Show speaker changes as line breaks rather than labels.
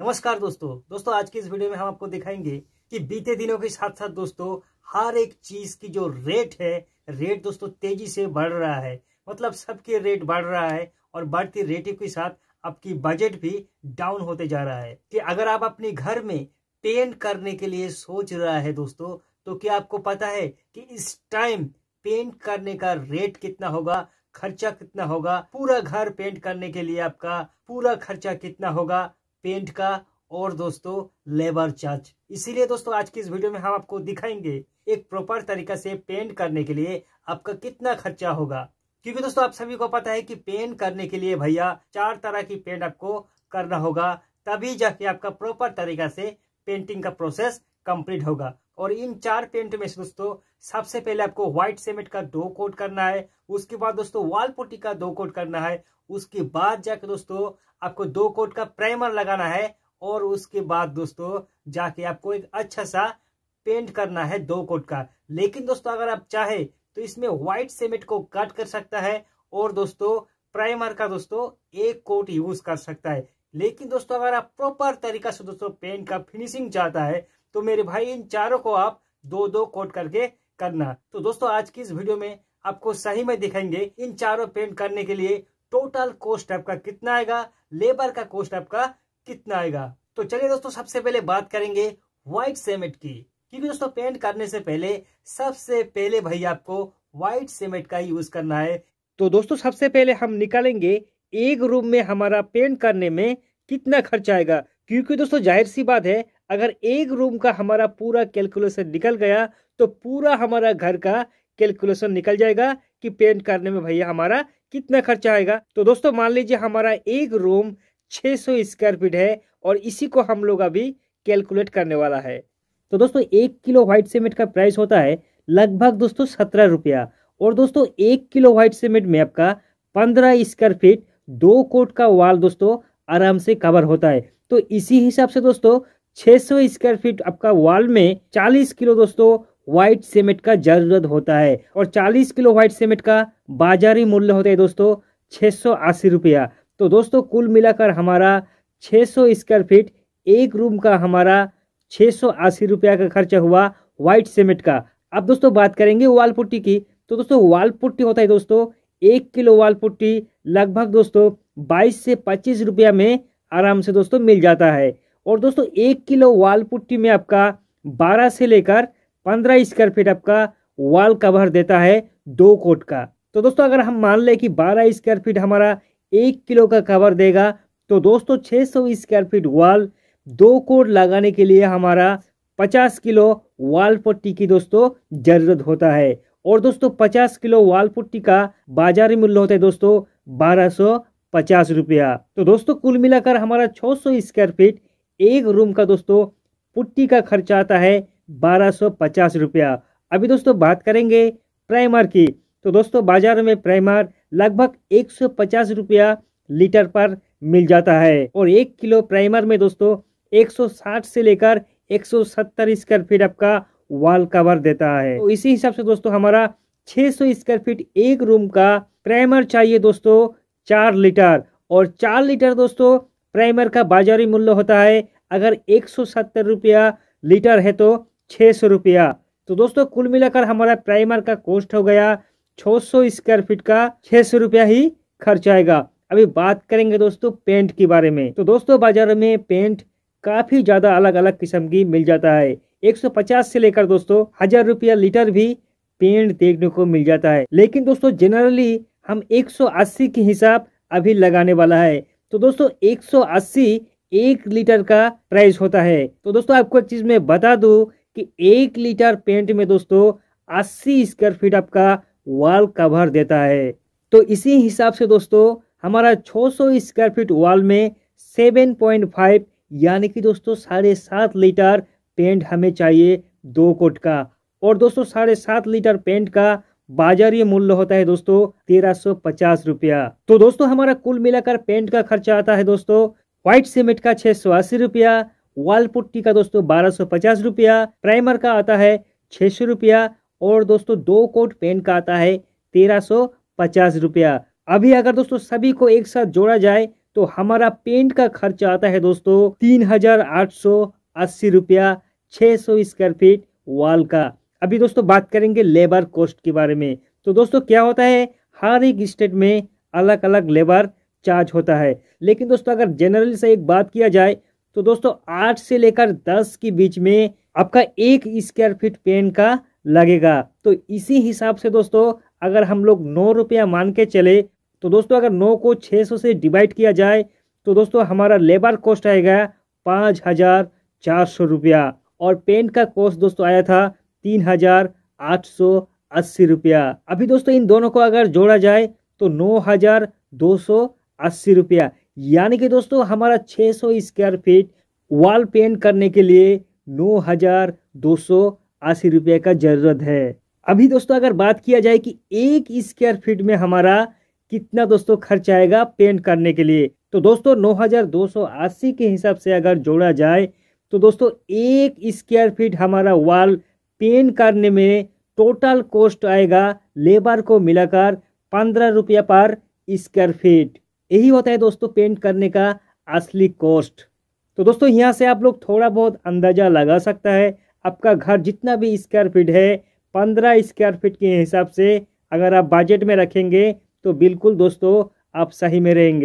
नमस्कार दोस्तों दोस्तों आज की इस वीडियो में हम आपको दिखाएंगे कि बीते दिनों के साथ साथ दोस्तों हर एक चीज की जो रेट है रेट दोस्तों तेजी से बढ़ रहा है मतलब सबके रेट बढ़ रहा है और बढ़ती रेट के साथ आपकी बजट भी डाउन होते जा रहा है कि अगर आप अपने घर में पेंट करने के लिए सोच रहा है दोस्तों तो क्या आपको पता है कि इस टाइम पेंट करने का रेट कितना होगा खर्चा कितना होगा पूरा घर पेंट करने के लिए आपका पूरा खर्चा कितना होगा पेंट का और दोस्तों लेबर चार्ज इसीलिए दोस्तों आज की इस वीडियो में हम आपको दिखाएंगे एक प्रॉपर तरीका से पेंट करने के लिए आपका कितना खर्चा होगा क्योंकि दोस्तों आप सभी को पता है कि पेंट करने के लिए भैया चार तरह की पेंट आपको करना होगा तभी जाके आपका प्रॉपर तरीका से पेंटिंग का प्रोसेस कंप्लीट होगा और इन चार पेंट में से दोस्तों सबसे पहले आपको व्हाइट सीमेंट का दो कोट करना है उसके बाद दोस्तों वाल पुट्टी का दो कोट करना है उसके बाद जाके दोस्तों आपको दो कोट का प्राइमर लगाना है और उसके बाद दोस्तों जाके आपको एक अच्छा सा पेंट करना है दो कोट का लेकिन दोस्तों अगर आप चाहे तो इसमें व्हाइट सीमेंट को कट कर सकता है और दोस्तों प्राइमर का दोस्तों एक कोट यूज कर सकता है लेकिन दोस्तों अगर आप प्रॉपर तरीका से दोस्तों पेंट का फिनिशिंग चाहता है तो मेरे भाई इन चारों को आप दो दो कोट करके करना तो दोस्तों आज की इस वीडियो में आपको सही में दिखाएंगे इन चारों पेंट करने के लिए टोटल कोस्ट आपका कितना आएगा लेबर का कोस्ट आपका कितना आएगा तो चलिए दोस्तों सबसे पहले बात करेंगे व्हाइट सीमेंट की क्योंकि दोस्तों पेंट करने से पहले सबसे पहले भाई आपको व्हाइट सीमेंट का यूज करना है तो दोस्तों सबसे पहले हम निकालेंगे एक रूम में हमारा पेंट करने में कितना खर्च आएगा क्योंकि दोस्तों जाहिर सी बात है अगर एक रूम का हमारा पूरा कैलकुलेशन निकल गया तो पूरा हमारा घर का कैलकुलेशन निकल जाएगा कि पेंट करने में भैया हमारा कितना खर्चा आएगा तो दोस्तों मान लीजिए हमारा एक रूम 600 स्क्वायर फीट है और इसी को हम लोग अभी कैलकुलेट करने वाला है तो दोस्तों एक किलो व्हाइट सीमेंट का प्राइस होता है लगभग दोस्तों सत्रह रुपया और दोस्तों एक किलो व्हाइट सीमेंट में आपका पंद्रह स्क्वायर फीट दो कोट का वाल दोस्तों आराम से कवर होता है तो इसी हिसाब से दोस्तों 600 स्क्वायर फीट आपका वॉल में 40 किलो दोस्तों व्हाइट सीमेंट का जरूरत होता है और 40 किलो व्हाइट सीमेंट का बाजारी मूल्य होता है दोस्तों छः रुपया तो दोस्तों कुल मिलाकर हमारा 600 स्क्वायर फीट एक रूम का हमारा 680 रुपया का खर्चा हुआ व्हाइट सीमेंट का अब दोस्तों बात करेंगे वाल पुट्टी की तो दोस्तों वाल पुट्टी होता है दोस्तों एक किलो वाल पुट्टी लगभग दोस्तों 22 से 25 रुपया में आराम से दोस्तों मिल जाता है और दोस्तों एक किलो वाल पुट्टी में आपका बारह से लेकर पंद्रह स्क्वायर फीट आपका वाल कवर देता है दो कोट का तो दोस्तों अगर हम मान लें कि बारह स्क्वायर फीट हमारा एक किलो का कवर देगा तो दोस्तों छः सौ स्क्वायर फीट वाल दो कोट लगाने के लिए हमारा पचास किलो वाल पुट्टी की दोस्तों जरूरत होता है और दोस्तों पचास किलो वाल पुट्टी का बाजारी मूल्य होता है दोस्तों बारह सौ पचास रुपया तो दोस्तों कुल मिलाकर हमारा 600 स्क्वायर फीट एक रूम का दोस्तों पुट्टी का खर्चा आता है बारह सौ पचास रुपया अभी दोस्तों बात करेंगे प्राइमर की तो दोस्तों बाजार में प्राइमर लगभग एक सौ पचास रुपया लीटर पर मिल जाता है और एक किलो प्राइमर में दोस्तों 160 से लेकर 170 स्क्वायर फीट आपका वॉल कवर देता है तो इसी हिसाब से दोस्तों हमारा 600 स्क्वायर फीट एक रूम का प्राइमर चाहिए दोस्तों चार लीटर और चार लीटर दोस्तों प्राइमर का बाजारी मूल्य होता है अगर एक सौ सत्तर रुपया लीटर है तो छः सौ रुपया तो दोस्तों कुल मिलाकर हमारा प्राइमर का कॉस्ट हो गया छः सौ स्क्वायर फीट का छः सौ रुपया ही खर्च आएगा अभी बात करेंगे दोस्तों पेंट के बारे में तो दोस्तों बाजार में पेंट काफ़ी ज़्यादा अलग अलग किस्म की मिल जाता है 150 से लेकर दोस्तों हजार रुपया लीटर भी पेंट देखने को मिल जाता है लेकिन दोस्तों जनरली हम एक के हिसाब अभी लगाने वाला है तो दोस्तों 180 एक लीटर का प्राइस होता है तो दोस्तों आपको एक चीज में बता दू कि एक लीटर पेंट में दोस्तों 80 स्क्वायर फीट आपका वॉल कवर देता है तो इसी हिसाब से दोस्तों हमारा 600 स्क्वायर फीट वॉल में 7.5 यानी कि दोस्तों साढ़े सात लीटर पेंट हमें चाहिए दो कोट का और दोस्तों साढ़े सात लीटर पेंट का बाजारी मूल्य होता है दोस्तों तेरह सौ पचास रुपया तो दोस्तों हमारा कुल मिलाकर पेंट का खर्चा आता है दोस्तों व्हाइट सीमेंट का छह सौ अस्सी रुपया वॉल पुट्टी का दोस्तों बारह सौ पचास रुपया प्राइमर का आता है छह सौ रुपया और दोस्तों दो कोट पेंट का आता है तेरह सौ पचास रुपया अभी अगर दोस्तों सभी को एक साथ जोड़ा जाए तो हमारा पेंट का खर्चा आता है दोस्तों तीन हजार आठ सौ अस्सी रुपया छह सौ स्क्वायर फीट वॉल का अभी दोस्तों बात करेंगे लेबर कॉस्ट के बारे में तो दोस्तों क्या होता है हर एक स्टेट में अलग अलग लेबर चार्ज होता है लेकिन दोस्तों अगर जनरल से एक बात किया जाए तो दोस्तों आठ से लेकर दस के बीच में आपका एक स्क्वायर फीट पेन का लगेगा तो इसी हिसाब से दोस्तों अगर हम लोग नौ रुपया मान के चले तो दोस्तों अगर नौ को छः सौ से डिवाइड किया जाए तो दोस्तों हमारा लेबर कॉस्ट आएगा पाँच हज़ार चार सौ रुपया और पेन का कॉस्ट दोस्तों आया था तीन हजार आठ सौ अस्सी रुपया अभी दोस्तों इन दोनों को अगर जोड़ा जाए तो नौ हजार दो सौ अस्सी रुपया यानी कि दोस्तों हमारा छः सौ स्क्वायर फीट वॉल पेंट करने के लिए नौ हजार दो सौ अस्सी रुपये का ज़रूरत है अभी दोस्तों अगर बात किया जाए कि एक स्क्वायर फीट में हमारा कितना दोस्तों खर्च आएगा पेंट करने के लिए तो दोस्तों अस्सी के हिसाब से अगर जोड़ा जाए तो दोस्तों एक स्क्वायर फीट हमारा वॉल पेन करने में टोटल कॉस्ट आएगा लेबर को मिलाकर पंद्रह रुपया पर स्क्वायर फीट यही होता है दोस्तों पेंट करने का असली कॉस्ट तो दोस्तों यहाँ से आप लोग थोड़ा बहुत अंदाज़ा लगा सकता है आपका घर जितना भी स्क्वायर फीट है पंद्रह स्क्वायर फीट के हिसाब से अगर आप बजट में रखेंगे तो बिल्कुल दोस्तों आप सही में रहेंगे